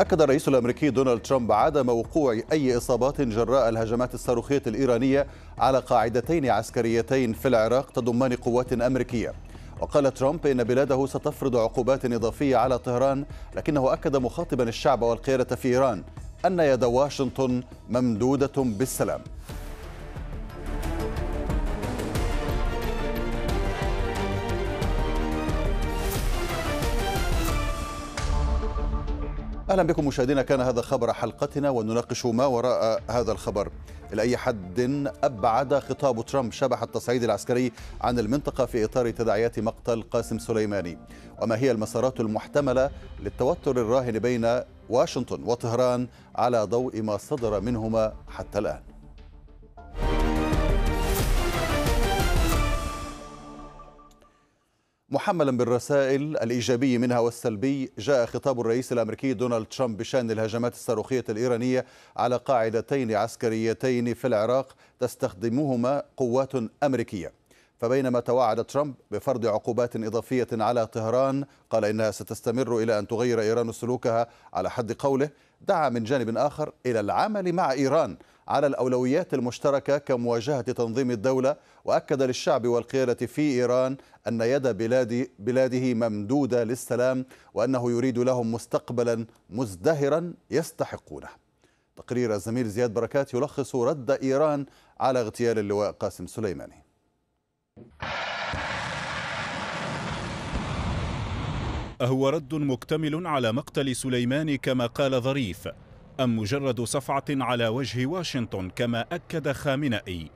أكد الرئيس الأمريكي دونالد ترامب عدم وقوع أي إصابات جراء الهجمات الصاروخية الإيرانية على قاعدتين عسكريتين في العراق تضمان قوات أمريكية وقال ترامب إن بلاده ستفرض عقوبات إضافية على طهران لكنه أكد مخاطبا الشعب والقيادة في إيران أن يد واشنطن ممدودة بالسلام أهلا بكم مشاهدينا كان هذا خبر حلقتنا ونناقش ما وراء هذا الخبر إلى أي حد أبعد خطاب ترامب شبح التصعيد العسكري عن المنطقة في إطار تداعيات مقتل قاسم سليماني وما هي المسارات المحتملة للتوتر الراهن بين واشنطن وطهران على ضوء ما صدر منهما حتى الآن محملا بالرسائل الإيجابية منها والسلبي جاء خطاب الرئيس الأمريكي دونالد ترامب بشأن الهجمات الصاروخية الإيرانية على قاعدتين عسكريتين في العراق تستخدمهما قوات أمريكية فبينما توعد ترامب بفرض عقوبات إضافية على طهران قال إنها ستستمر إلى أن تغير إيران سلوكها على حد قوله دعا من جانب آخر إلى العمل مع إيران على الأولويات المشتركة كمواجهة تنظيم الدولة وأكد للشعب والقيادة في إيران أن يد بلاد بلاده ممدودة للسلام وأنه يريد لهم مستقبلا مزدهرا يستحقونه تقرير الزميل زياد بركات يلخص رد إيران على اغتيال اللواء قاسم سليماني هو رد مكتمل على مقتل سليماني كما قال ظريف أم مجرد صفعة على وجه واشنطن كما أكد خامنئي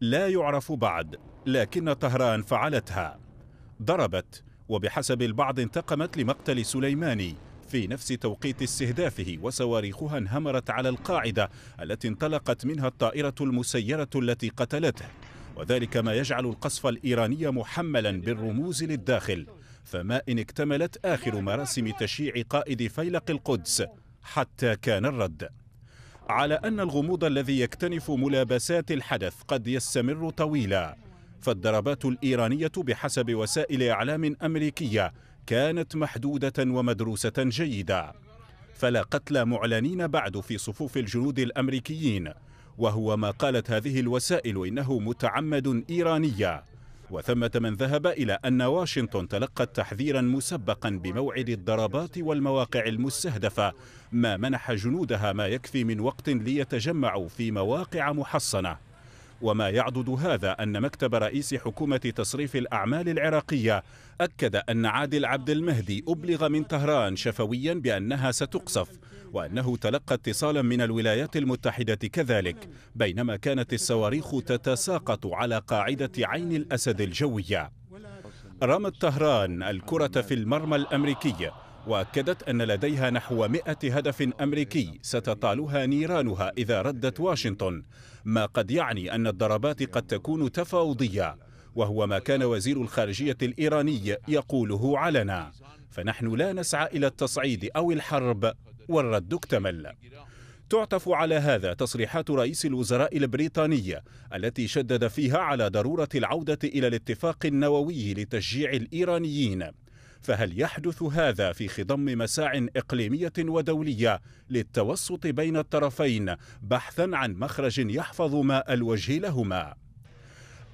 لا يعرف بعد لكن طهران فعلتها ضربت وبحسب البعض انتقمت لمقتل سليماني في نفس توقيت استهدافه وصواريخها انهمرت على القاعدة التي انطلقت منها الطائرة المسيرة التي قتلته وذلك ما يجعل القصف الإيراني محملا بالرموز للداخل فما إن اكتملت آخر مراسم تشييع قائد فيلق القدس حتى كان الرد على أن الغموض الذي يكتنف ملابسات الحدث قد يستمر طويلا فالضربات الإيرانية بحسب وسائل إعلام أمريكية كانت محدودة ومدروسة جيدا فلا قتلى معلنين بعد في صفوف الجنود الأمريكيين وهو ما قالت هذه الوسائل إنه متعمد إيرانية وثمة من ذهب إلى أن واشنطن تلقت تحذيرا مسبقا بموعد الضربات والمواقع المستهدفة ما منح جنودها ما يكفي من وقت ليتجمعوا في مواقع محصنة وما يعضد هذا أن مكتب رئيس حكومة تصريف الأعمال العراقية أكد أن عادل عبد المهدي أبلغ من طهران شفويا بأنها ستقصف وأنه تلقى اتصالا من الولايات المتحدة كذلك بينما كانت الصواريخ تتساقط على قاعدة عين الأسد الجوية رمت طهران الكرة في المرمى الأمريكي وأكدت أن لديها نحو مئة هدف أمريكي ستطالها نيرانها إذا ردت واشنطن ما قد يعني أن الضربات قد تكون تفاوضية وهو ما كان وزير الخارجية الإيراني يقوله علنا فنحن لا نسعى إلى التصعيد أو الحرب والرد اكتمل تعطف على هذا تصريحات رئيس الوزراء البريطانية التي شدد فيها على ضرورة العودة إلى الاتفاق النووي لتشجيع الإيرانيين فهل يحدث هذا في خضم مساع إقليمية ودولية للتوسط بين الطرفين بحثا عن مخرج يحفظ ماء الوجه لهما؟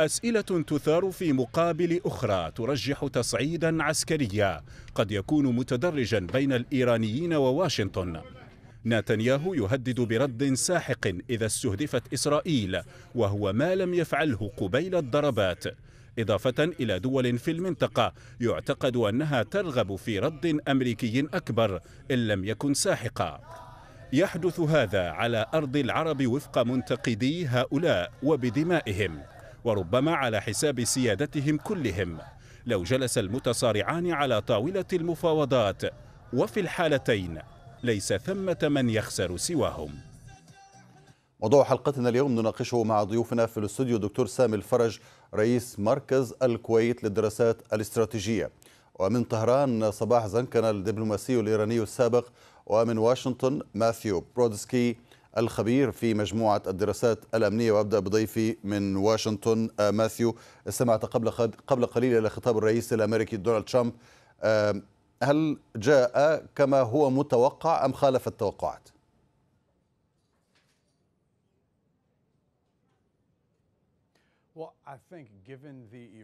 أسئلة تثار في مقابل أخرى ترجح تصعيدا عسكريا قد يكون متدرجا بين الإيرانيين وواشنطن نتنياهو يهدد برد ساحق إذا استهدفت إسرائيل وهو ما لم يفعله قبيل الضربات إضافة إلى دول في المنطقة يعتقد أنها ترغب في رد أمريكي أكبر إن لم يكن ساحقا يحدث هذا على أرض العرب وفق منتقدي هؤلاء وبدمائهم وربما على حساب سيادتهم كلهم لو جلس المتصارعان على طاولة المفاوضات وفي الحالتين ليس ثمة من يخسر سواهم موضوع حلقتنا اليوم نناقشه مع ضيوفنا في الاستوديو دكتور سامي الفرج رئيس مركز الكويت للدراسات الاستراتيجية ومن طهران صباح زنكنا الدبلوماسي الإيراني السابق ومن واشنطن ماثيو برودسكي الخبير في مجموعة الدراسات الأمنية وأبدأ بضيفي من واشنطن آه، ماثيو استمعت قبل, قبل قليل إلى خطاب الرئيس الأمريكي دونالد ترامب آه، هل جاء كما هو متوقع أم خالف التوقعات؟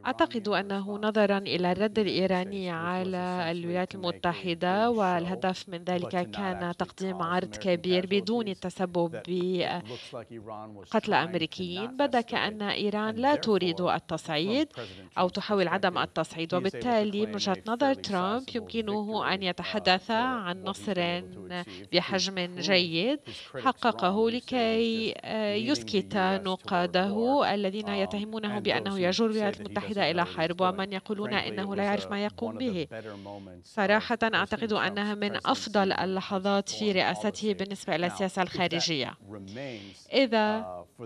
أعتقد أنه نظرا إلى الرد الإيراني على الولايات المتحدة والهدف من ذلك كان تقديم عرض كبير بدون التسبب بقتل أمريكيين بدا كأن إيران لا تريد التصعيد أو تحاول عدم التصعيد وبالتالي من وجهة نظر ترامب يمكنه أن uh, يتحدث عن نصر بحجم جيد حققه لكي آه، يسكت نقاده الذين um, يتهمونه بأنه يجب تحتاج الولايات المتحدة إلى حرب ومن يقولون إنه لا يعرف ما يقوم به صراحة أعتقد أنها من أفضل اللحظات في رئاسته بالنسبة إلى السياسة الخارجية إذا uh,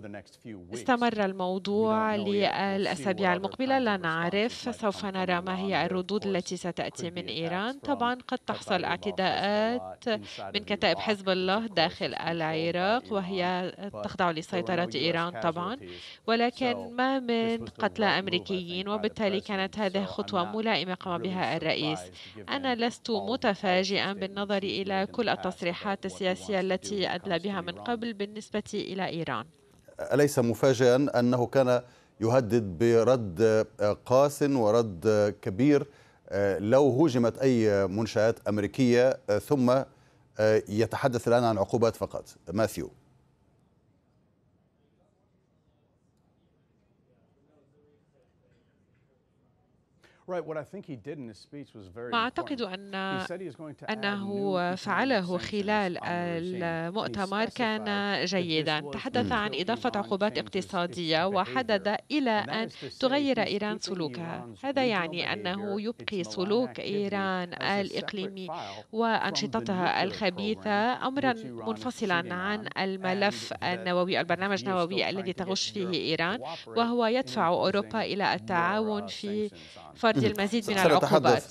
استمر الموضوع للأسابيع المقبلة لا نعرف سوف نرى ما هي الردود التي ستأتي من إيران طبعا قد تحصل اعتداءات من كتائب حزب الله داخل العراق وهي تخضع لسيطرة إيران طبعا ولكن ما من قتل قتلى أمريكيين وبالتالي كانت هذه خطوة ملائمة قام بها الرئيس أنا لست متفاجئا بالنظر إلى كل التصريحات السياسية التي أدلى بها من قبل بالنسبة إلى إيران أليس مفاجئا أنه كان يهدد برد قاس ورد كبير آه، لو هوجمت أي منشآت أمريكية آه، ثم آه، يتحدث الآن عن عقوبات فقط ماثيو ما أعتقد أن أنه فعله خلال المؤتمر كان جيدا تحدث عن إضافة عقوبات اقتصادية وحدد إلى أن تغير إيران سلوكها هذا يعني أنه يبقي سلوك إيران الإقليمي وأنشطتها الخبيثة أمرا منفصلا عن الملف النووي البرنامج النووي الذي تغش فيه إيران وهو يدفع أوروبا إلى التعاون uh, في فرض يأتي المزيد من العقوبات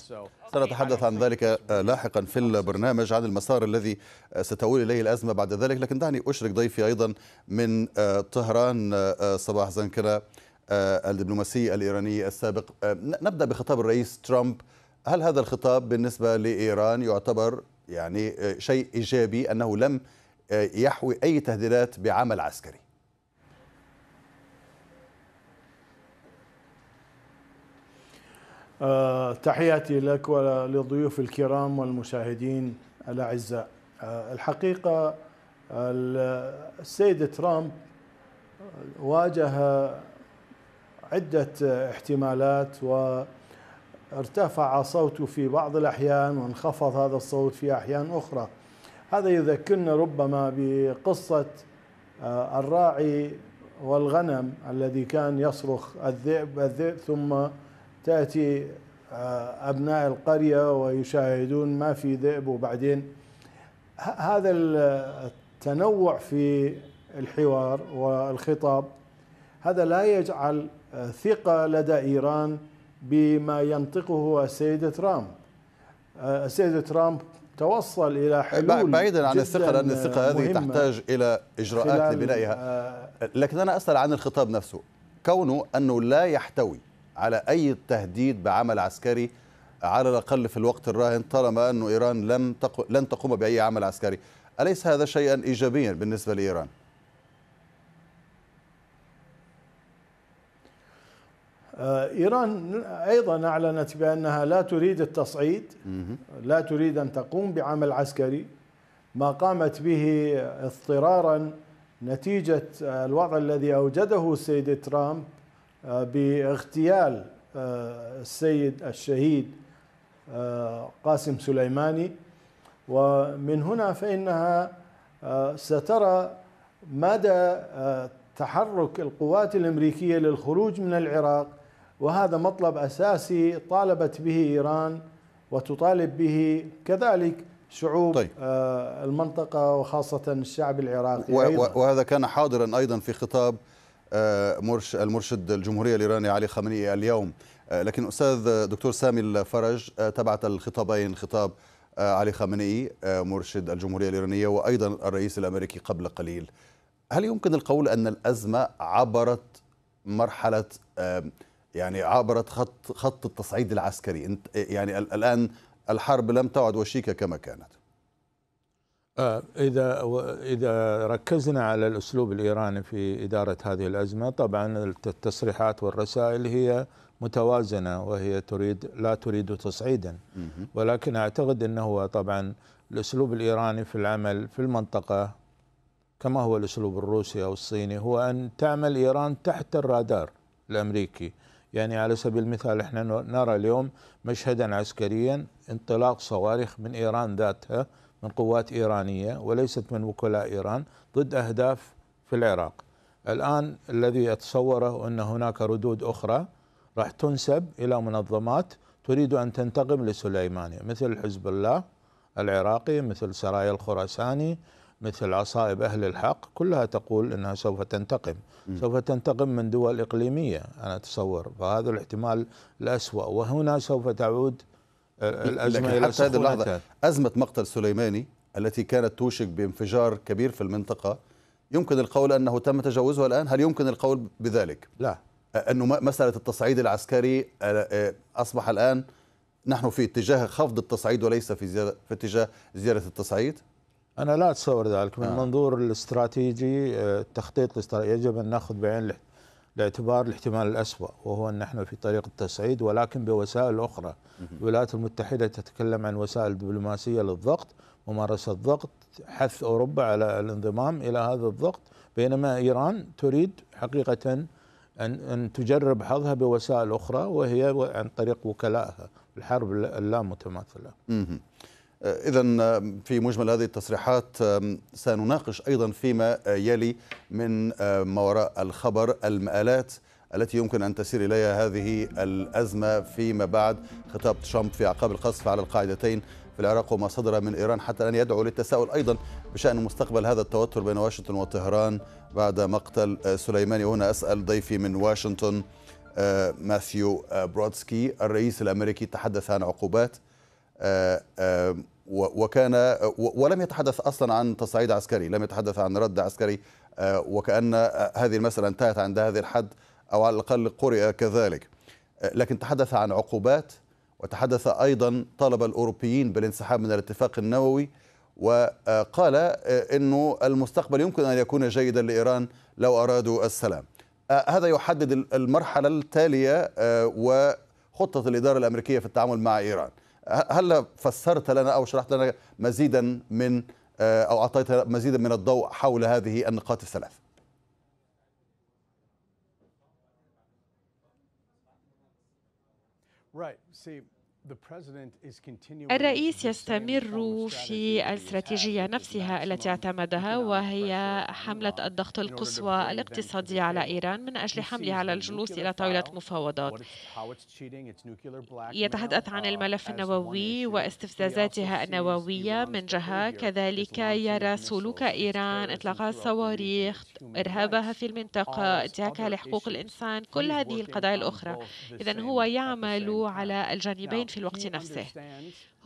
سنتحدث عن ذلك آه، لاحقا في البرنامج عن المسار الذي آه، ستؤول إليه الأزمة بعد ذلك لكن دعني أشرك ضيفي أيضا من آه، طهران صباح زنكرة الدبلوماسي الإيراني السابق نبدأ بخطاب الرئيس ترامب هل هذا الخطاب بالنسبة لإيران يعتبر يعني شيء إيجابي أنه لم يحوي أي تهديدات بعمل عسكري آه، تحياتي لك ولضيوف الكرام والمشاهدين الاعزاء آه، الحقيقه السيد ترامب واجه عده احتمالات وارتفع صوته في بعض الاحيان وانخفض هذا الصوت في احيان اخرى هذا يذكرنا ربما بقصه آه، الراعي والغنم الذي كان يصرخ الذئب الذئب ثم تأتي آه، أبناء القرية ويشاهدون ما في ذئب وبعدين هذا التنوع في الحوار والخطاب هذا لا يجعل ثقة لدى إيران بما ينطقه السيد ترامب آه، السيد ترامب توصل الى حلول بعيدا عن الثقه لان الثقه هذه تحتاج الى اجراءات لبنائها آه، لكن انا اسال عن الخطاب نفسه كونه انه لا يحتوي على أي تهديد بعمل عسكري على الأقل في الوقت الراهن طالما أن إيران لم تقو لن تقوم بأي عمل عسكري أليس هذا شيئا إيجابيا بالنسبة لإيران؟ آه، إيران أيضا أعلنت بأنها لا تريد التصعيد لا تريد أن تقوم بعمل عسكري ما قامت به اضطرارا نتيجة الوضع الذي أوجده السيد ترامب باغتيال آه، السيد الشهيد آه، قاسم سليماني ومن هنا فإنها آه، سترى مدى تحرك القوات الأمريكية للخروج من العراق وهذا مطلب أساسي طالبت به إيران وتطالب به كذلك شعوب طيب. المنطقة وخاصة الشعب العراقي وهذا كان حاضرا أيضا في خطاب آه، المرشد الجمهورية الإيراني علي خامنئي اليوم آه، لكن أستاذ دكتور سامي الفرج آه، تبعت الخطابين خطاب علي خامنئي مرشد الجمهورية الإيرانية وأيضا الرئيس الأمريكي قبل قليل هل يمكن القول أن الأزمة عبرت مرحلة يعني عبرت خط خط التصعيد العسكري يعني الآن الحرب لم تعد وشيكة كما كانت آه، إذا إذا ركزنا على الأسلوب الإيراني في إدارة هذه الأزمة طبعا التصريحات والرسائل هي متوازنة وهي تريد لا تريد تصعيدا ولكن أعتقد أنه طبعا الأسلوب الإيراني في العمل في المنطقة كما هو الأسلوب الروسي أو الصيني هو أن تعمل إيران تحت الرادار الأمريكي يعني على سبيل المثال احنا نرى اليوم مشهدا عسكريا انطلاق صواريخ من إيران ذاتها من قوات إيرانية وليست من وكلاء إيران ضد أهداف في العراق الآن الذي أتصوره أن هناك ردود أخرى راح تنسب إلى منظمات تريد أن تنتقم لسليماني مثل حزب الله العراقي مثل سرايا الخراساني مثل عصائب أهل الحق كلها تقول أنها سوف تنتقم م. سوف تنتقم من دول إقليمية أنا أتصور فهذا الاحتمال الأسوأ وهنا سوف تعود الازمه إلى حتى هذه اللحظة أزمة مقتل سليماني التي كانت توشك بانفجار كبير في المنطقة يمكن القول أنه تم تجاوزها الآن هل يمكن القول بذلك؟ لا أنه مسألة التصعيد العسكري آه، آه، أصبح الآن نحن في اتجاه خفض التصعيد وليس في, زيارة في اتجاه زيادة التصعيد؟ أنا لا أتصور ذلك من آه. منظور الاستراتيجي آه، التخطيط الاستراتيجي يجب أن نأخذ بعين لاعتبار الاحتمال الأسوأ وهو أن نحن في طريق التصعيد ولكن بوسائل أخرى الولايات المتحدة تتكلم عن وسائل دبلوماسية للضغط ممارسة الضغط حث أوروبا على الانضمام إلى هذا الضغط بينما إيران تريد حقيقة أن, أن تجرب حظها بوسائل أخرى وهي عن طريق وكلائها الحرب اللامتماثلة آه، إذا آه، في مجمل هذه التصريحات آه، سنناقش أيضا فيما يلي من ما وراء الخبر المآلات التي يمكن أن تسير إليها هذه الأزمة فيما بعد خطاب ترامب في عقاب القصف على القاعدتين في العراق وما صدر من إيران حتى الآن يدعو للتساؤل أيضا بشأن مستقبل هذا التوتر بين واشنطن وطهران بعد مقتل سليماني وهنا أسأل ضيفي من واشنطن ماثيو برودسكي الرئيس الأمريكي تحدث عن عقوبات وكان ولم يتحدث اصلا عن تصعيد عسكري، لم يتحدث عن رد عسكري آه، وكأن آه، هذه المسألة انتهت عند هذا الحد أو على الأقل قرئ كذلك آه، لكن تحدث عن عقوبات وتحدث أيضا طلب الأوروبيين بالانسحاب من الاتفاق النووي وقال أنه المستقبل يمكن أن يكون جيدا لإيران لو أرادوا السلام هذا يحدد المرحلة التالية وخطة الإدارة الأمريكية في التعامل مع إيران هل فسرت لنا أو شرحت لنا مزيدا من آه، أو أعطيت مزيدا من الضوء حول هذه النقاط الثلاث Right. See, الرئيس يستمر في الاستراتيجية نفسها التي اعتمدها وهي حملة الضغط القصوى الاقتصادي على إيران من أجل حملها على الجلوس إلى طاولة المفاوضات يتحدث عن uh, الملف النووي واستفزازاتها النووية من جهة كذلك يرى سلوك إيران إطلاق الصواريخ إرهابها في المنطقة انتهاكها لحقوق الإنسان كل هذه القضايا الأخرى إذا هو يعمل على الجانبين في الوقت نفسه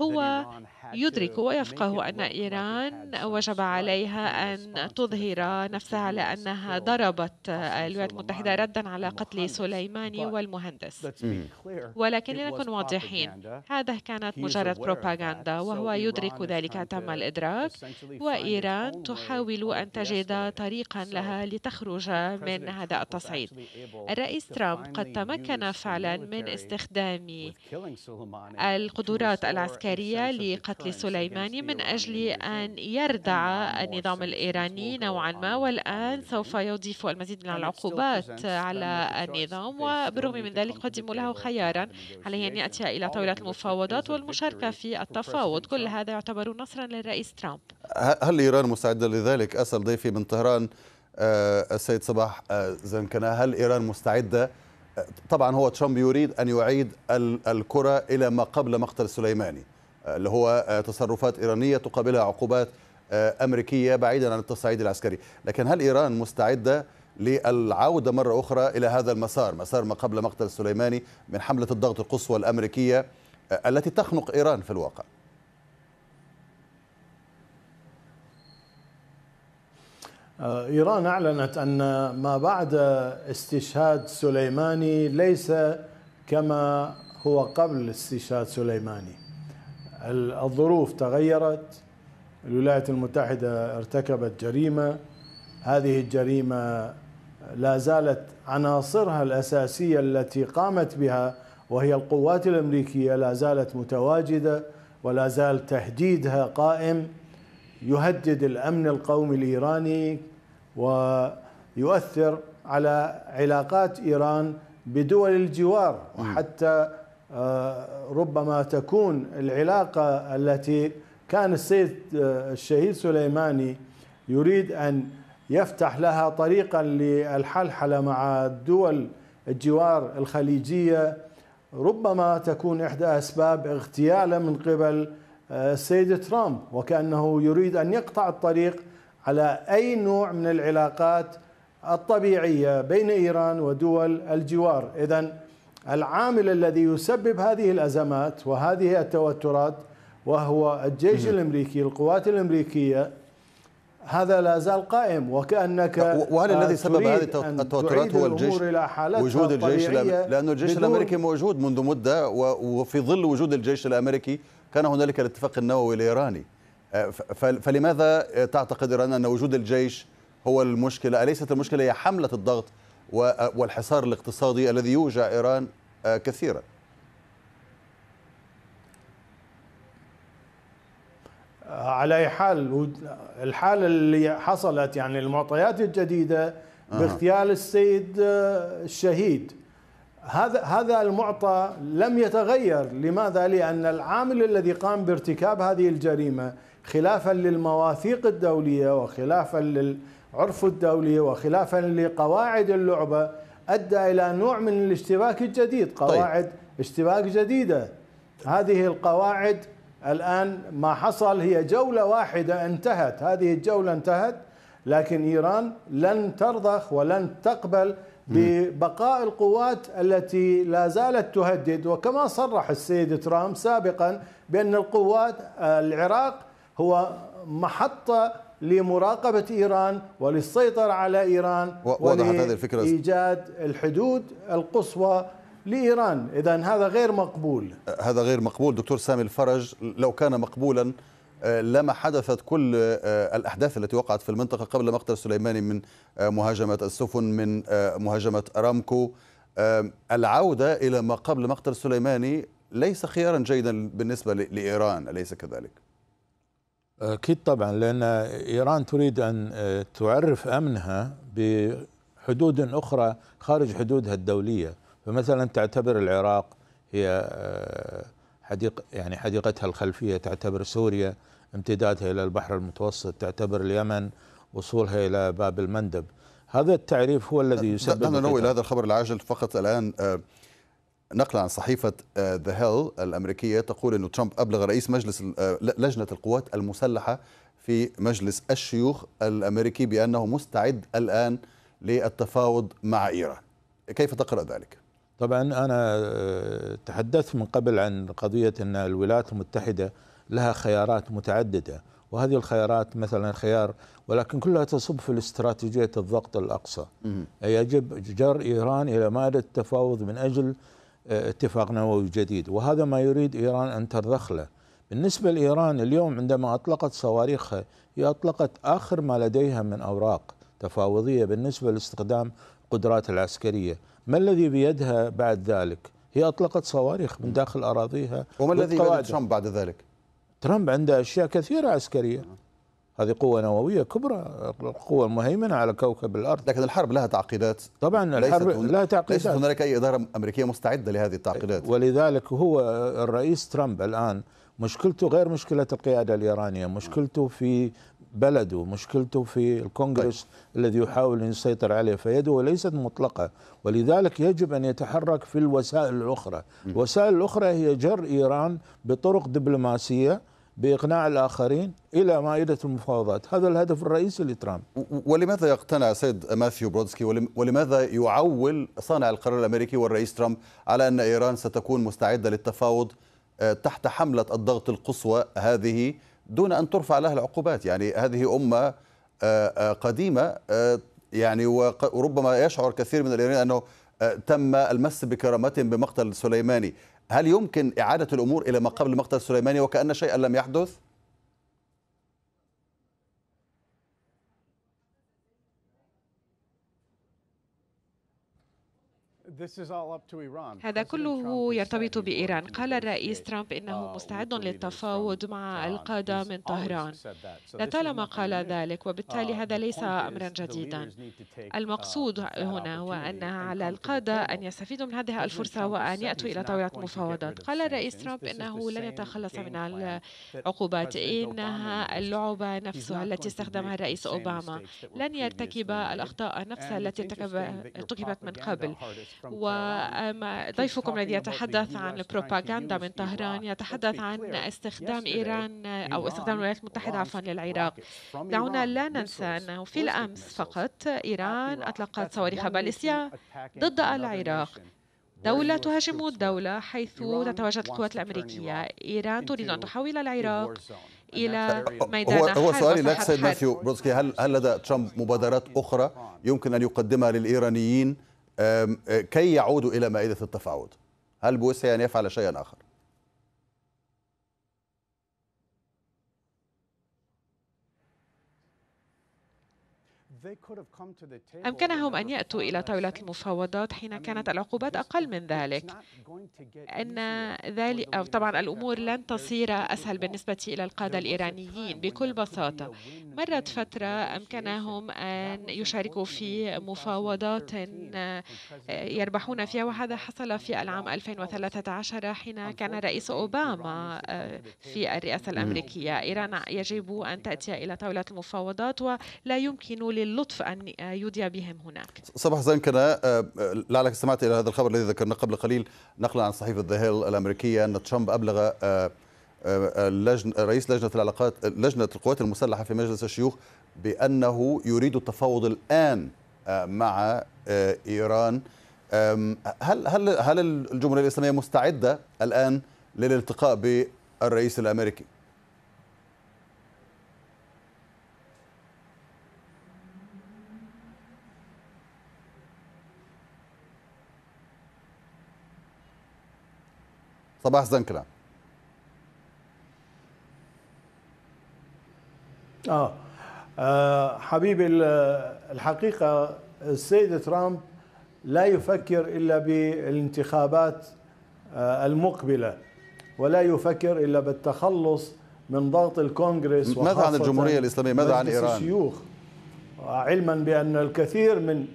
هو يدرك ويفقه أن إيران وجب عليها أن تظهر نفسها لأنها ضربت الولايات المتحدة ردا على قتل سليماني والمهندس mm. ولكن لنكن واضحين هذا كانت مجرد بروباغندا وهو يدرك ذلك تم الإدراك وإيران تحاول أن تجد طريقا لها لتخرج من هذا التصعيد الرئيس ترامب قد تمكن فعلا من استخدام القدرات العسكرية عسكرية لقتل سليماني من أجل أن يردع النظام الإيراني نوعا ما والآن سوف يضيف المزيد من العقوبات على النظام وبالرغم من ذلك قدموا له خيارا عليه أن يأتي إلى طاولة المفاوضات والمشاركة في التفاوض كل هذا يعتبر نصرا للرئيس ترامب هل إيران مستعدة لذلك؟ أسأل ضيفي من طهران آه، السيد صباح آه، زنكنا هل إيران مستعدة آه، طبعا هو ترامب يريد أن يعيد الكرة إلى ما قبل مقتل سليماني اللي هو آه، تصرفات إيرانية تقابلها عقوبات آه، أمريكية بعيدا عن التصعيد العسكري لكن هل إيران مستعدة للعودة مرة أخرى إلى هذا المسار مسار ما قبل مقتل سليماني من حملة الضغط القصوى الأمريكية آه، التي تخنق إيران في الواقع إيران أعلنت أن ما بعد استشهاد سليماني ليس كما هو قبل استشهاد سليماني الظروف تغيرت الولايات المتحدة ارتكبت جريمة هذه الجريمة لا زالت عناصرها الأساسية التي قامت بها وهي القوات الأمريكية لا زالت متواجدة ولا زال تهديدها قائم يهدد الأمن القومي الإيراني ويؤثر على علاقات إيران بدول الجوار وحتى ربما تكون العلاقة التي كان السيد آه، الشهيد سليماني يريد أن يفتح لها طريقا للحلحلة مع الدول الجوار الخليجية ربما تكون إحدى أسباب اغتياله من قبل آه، السيد ترامب وكأنه يريد أن يقطع الطريق على أي نوع من العلاقات الطبيعية بين إيران ودول الجوار إذا العامل الذي يسبب هذه الأزمات وهذه التوترات وهو الجيش الأمريكي القوات الأمريكية هذا لا زال قائم وكأنك وهل آه، الذي سبب هذه التوترات هو الجيش وجود الجيش لأن الجيش الأمريكي موجود منذ مدة وفي ظل وجود الجيش الأمريكي كان هنالك الاتفاق النووي الإيراني آه، فلماذا تعتقد إيران أن وجود الجيش هو المشكلة أليست المشكلة هي حملة الضغط والحصار الاقتصادي الذي يوجع إيران آه، كثيرا آه، على أي حال الحالة اللي حصلت يعني المعطيات الجديدة آه. باغتيال السيد الشهيد هذا هذا المعطى لم يتغير لماذا لان العامل الذي قام بارتكاب هذه الجريمه خلافا للمواثيق الدوليه وخلافا لل عرف الدولي وخلافا لقواعد اللعبة أدى إلى نوع من الاشتباك الجديد طيب. قواعد طيب. اشتباك جديدة هذه القواعد الآن ما حصل هي جولة واحدة انتهت هذه الجولة انتهت لكن إيران لن ترضخ ولن تقبل ببقاء القوات التي لا زالت تهدد وكما صرح السيد ترامب سابقا بأن القوات آه، العراق هو محطة لمراقبة إيران وللسيطرة على إيران ولإيجاد الحدود القصوى لإيران إذا هذا غير مقبول هذا غير مقبول دكتور سامي الفرج لو كان مقبولا آه، لما حدثت كل آه، الأحداث التي وقعت في المنطقة قبل مقتل سليماني من آه، مهاجمة السفن من مهاجمة أرامكو العودة إلى ما قبل مقتل سليماني ليس خيارا جيدا بالنسبة لإيران أليس كذلك؟ أكيد طبعا لأن إيران تريد أن آه، تعرف أمنها بحدود أخرى خارج حدودها الدولية فمثلا تعتبر العراق هي آه، حديق يعني حديقتها الخلفية تعتبر سوريا امتدادها إلى البحر المتوسط تعتبر اليمن وصولها إلى باب المندب هذا التعريف هو الذي يسبب دعنا ننوه هذا الخبر العاجل فقط الآن آه، نقلا عن صحيفة ذا آه، هيل الأمريكية تقول أن ترامب أبلغ رئيس مجلس آه، لجنة القوات المسلحة في مجلس الشيوخ الأمريكي بأنه مستعد الآن للتفاوض مع إيران كيف تقرأ ذلك؟ طبعا أنا آه، تحدثت من قبل عن قضية أن الولايات المتحدة لها خيارات متعددة وهذه الخيارات مثلا خيار ولكن كلها تصب في الاستراتيجية الضغط الأقصى يجب جر إيران إلى مادة التفاوض من أجل آه، اتفاق نووي جديد وهذا ما يريد إيران أن ترضخ له بالنسبة لإيران اليوم عندما أطلقت صواريخها هي أطلقت آخر ما لديها من أوراق تفاوضية بالنسبة لاستخدام قدرات العسكرية ما الذي بيدها بعد ذلك هي أطلقت صواريخ من داخل أراضيها وما الذي بيد ترامب بعد ذلك ترامب عنده أشياء كثيرة عسكرية هذه قوة نووية كبرى قوة مهيمنة على كوكب الأرض لكن الحرب لها تعقيدات طبعا الحرب لها تعقيدات ليست هنالك أي إدارة أمريكية مستعدة لهذه التعقيدات إيه، ولذلك هو الرئيس ترامب الآن مشكلته غير مشكلة القيادة الإيرانية مشكلته في بلده مشكلته في الكونغرس طيب. الذي يحاول أن يسيطر عليه فيده ليست مطلقة ولذلك يجب أن يتحرك في الوسائل الأخرى الوسائل الأخرى هي جر إيران بطرق دبلوماسية باقناع الاخرين الى مائده المفاوضات، هذا الهدف الرئيسي لترامب. ولماذا يقتنع سيد ماثيو برودسكي ولماذا يعول صانع القرار الامريكي والرئيس ترامب على ان ايران ستكون مستعده للتفاوض آه، تحت حمله الضغط القصوى هذه دون ان ترفع لها العقوبات، يعني هذه امه آه، آه، قديمه يعني وربما يشعر كثير من الايرانيين انه تم المس بكرامتهم بمقتل سليماني هل يمكن إعادة الأمور إلى ما قبل مقتل سليماني وكأن شيئا لم يحدث؟ هذا كله يرتبط بإيران قال الرئيس ترامب إنه uh, مستعد للتفاوض مع القادة من طهران لطالما قال ذلك وبالتالي uh, هذا ليس أمرا جديدا uh, المقصود هنا هو أن على القادة أن يستفيدوا من هذه الفرصة وأن يأتوا إلى طاولة مفاوضات قال الرئيس ترامب إنه لن يتخلص من العقوبات إنها اللعبة نفسها التي استخدمها الرئيس أوباما لن يرتكب الأخطاء نفسها التي ارتكبت من قبل وضيفكم الذي يتحدث عن البروباغندا من طهران يتحدث عن استخدام إيران أو استخدام الولايات المتحدة عفوا للعراق دعونا لا ننسى أنه في الأمس فقط إيران أطلقت صواريخ باليستية ضد العراق دولة تهاجم الدولة حيث تتواجد القوات الأمريكية إيران تريد أن تحول العراق إلى ميدان هو, هو سؤالي لك سيد ماثيو بروزكي هل, هل لدى ترامب مبادرات أخرى يمكن أن يقدمها للإيرانيين أه، كي يعودوا إلى مائدة التفاوض هل بوسعي أن يفعل شيئا آخر؟ أمكنهم أن يأتوا إلى طاولة المفاوضات حين كانت العقوبات أقل من ذلك أن ذلك أو طبعا الأمور لن تصير أسهل بالنسبة إلى القادة الإيرانيين بكل بساطة مرت فترة أمكنهم أن يشاركوا في مفاوضات آه، يربحون فيها وهذا حصل في العام 2013 حين كان رئيس أوباما آه، في الرئاسة الأمريكية إيران يجب أن تأتي إلى طاولة المفاوضات ولا يمكن لل لطف أن يودي بهم هناك صباح زين كنا آه، لعلك استمعت إلى هذا الخبر الذي ذكرناه قبل قليل نقلا عن صحيفة ذا هيل الأمريكية أن ترامب أبلغ اللجنة آه، آه، رئيس لجنة العلاقات لجنة القوات المسلحة في مجلس الشيوخ بأنه يريد التفاوض الآن مع إيران هل هل هل الجمهورية الإسلامية مستعدة الآن للالتقاء بالرئيس الأمريكي؟ صباح Zankra. آه. آه حبيبي الحقيقة السيد ترامب لا يفكر إلا بالانتخابات آه المقبلة ولا يفكر إلا بالتخلص من ضغط الكونغرس ماذا عن الجمهورية الإسلامية ماذا عن إيران الشيوخ آه، علما بأن الكثير من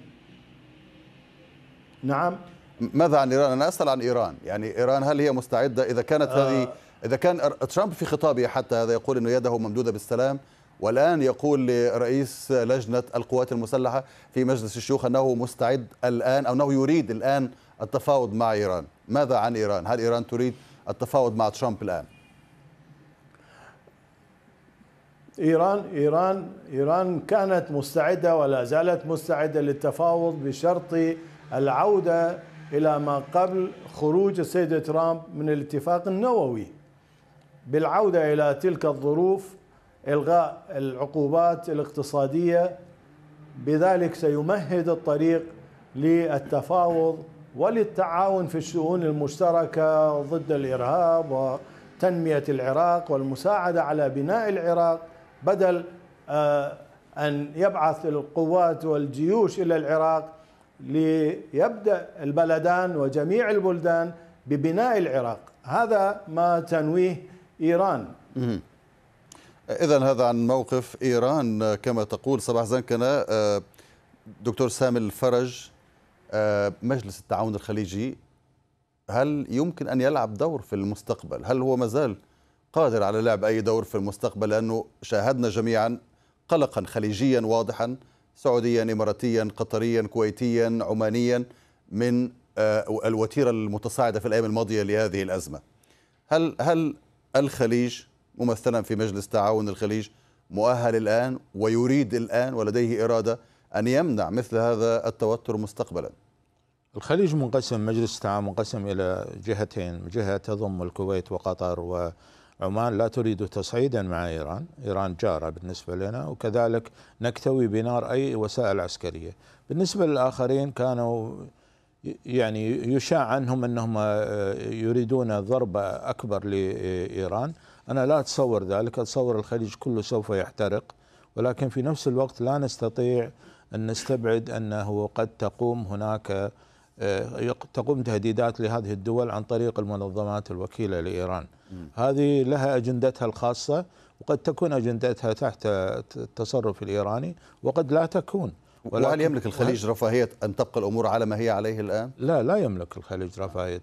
نعم ماذا عن ايران؟ انا اسال عن ايران، يعني ايران هل هي مستعده اذا كانت هذه آه. اذا كان ترامب في خطابه حتى هذا يقول انه يده ممدوده بالسلام والان يقول لرئيس لجنه القوات المسلحه في مجلس الشيوخ انه مستعد الان او انه يريد الان التفاوض مع ايران، ماذا عن ايران؟ هل ايران تريد التفاوض مع ترامب الان؟ ايران ايران ايران كانت مستعده ولا زالت مستعده للتفاوض بشرط العوده إلى ما قبل خروج السيد ترامب من الاتفاق النووي بالعودة إلى تلك الظروف إلغاء العقوبات الاقتصادية بذلك سيمهد الطريق للتفاوض وللتعاون في الشؤون المشتركة ضد الإرهاب وتنمية العراق والمساعدة على بناء العراق بدل آه، أن يبعث القوات والجيوش إلى العراق ليبدأ البلدان وجميع البلدان ببناء العراق هذا ما تنويه إيران إذا هذا عن موقف إيران كما تقول صباح زنكنا آه، دكتور سامي الفرج آه، مجلس التعاون الخليجي هل يمكن أن يلعب دور في المستقبل هل هو مازال قادر على لعب أي دور في المستقبل لأنه شاهدنا جميعا قلقا خليجيا واضحا سعوديا إماراتيا قطريا كويتيا عمانيا من آه، الوتيرة المتصاعدة في الأيام الماضية لهذه الأزمة هل هل الخليج ممثلا في مجلس تعاون الخليج مؤهل الآن ويريد الآن ولديه إرادة أن يمنع مثل هذا التوتر مستقبلا الخليج منقسم مجلس التعاون منقسم إلى جهتين جهة تضم الكويت وقطر و عمان لا تريد تصعيدا مع إيران إيران جارة بالنسبة لنا وكذلك نكتوي بنار أي وسائل عسكرية بالنسبة للآخرين كانوا يعني يشاع عنهم أنهم آه، يريدون ضربة أكبر لإيران أنا لا أتصور ذلك أتصور الخليج كله سوف يحترق ولكن في نفس الوقت لا نستطيع أن نستبعد أنه قد تقوم هناك آه، تقوم تهديدات لهذه الدول عن طريق المنظمات الوكيله لايران. هذه لها اجندتها الخاصه وقد تكون اجندتها تحت التصرف الايراني وقد لا تكون. وهل يملك الخليج رفاهيه ان تبقى الامور على ما هي عليه الان؟ لا لا يملك الخليج رفاهيه.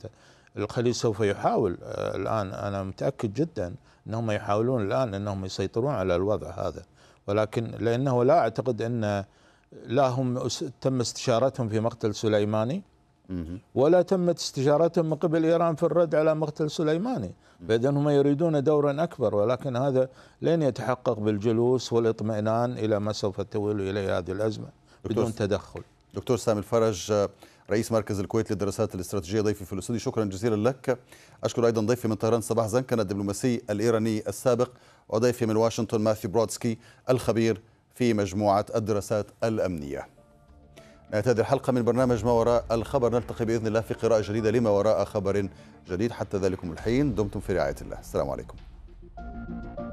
الخليج سوف يحاول آه، الان انا متاكد جدا انهم يحاولون الان انهم يسيطرون على الوضع هذا ولكن لانه لا اعتقد ان لا هم تم استشارتهم في مقتل سليماني ولا تمت استجارتهم من قبل إيران في الرد على مقتل سليماني بإذن هم يريدون دورا أكبر ولكن هذا لن يتحقق بالجلوس والاطمئنان إلى ما سوف تول إليه هذه الأزمة بدون تدخل دكتور سامي الفرج رئيس مركز الكويت للدراسات الاستراتيجيه ضيفي في الاستوديو شكرا جزيلا لك اشكر ايضا ضيفي من طهران صباح زنكن الدبلوماسي الايراني السابق وضيفي من واشنطن ماثيو برودسكي الخبير في مجموعه الدراسات الامنيه نهاية هذه الحلقة من برنامج ما وراء الخبر نلتقي بإذن الله في قراءة جديدة لما وراء خبر جديد حتى ذلكم الحين دمتم في رعاية الله السلام عليكم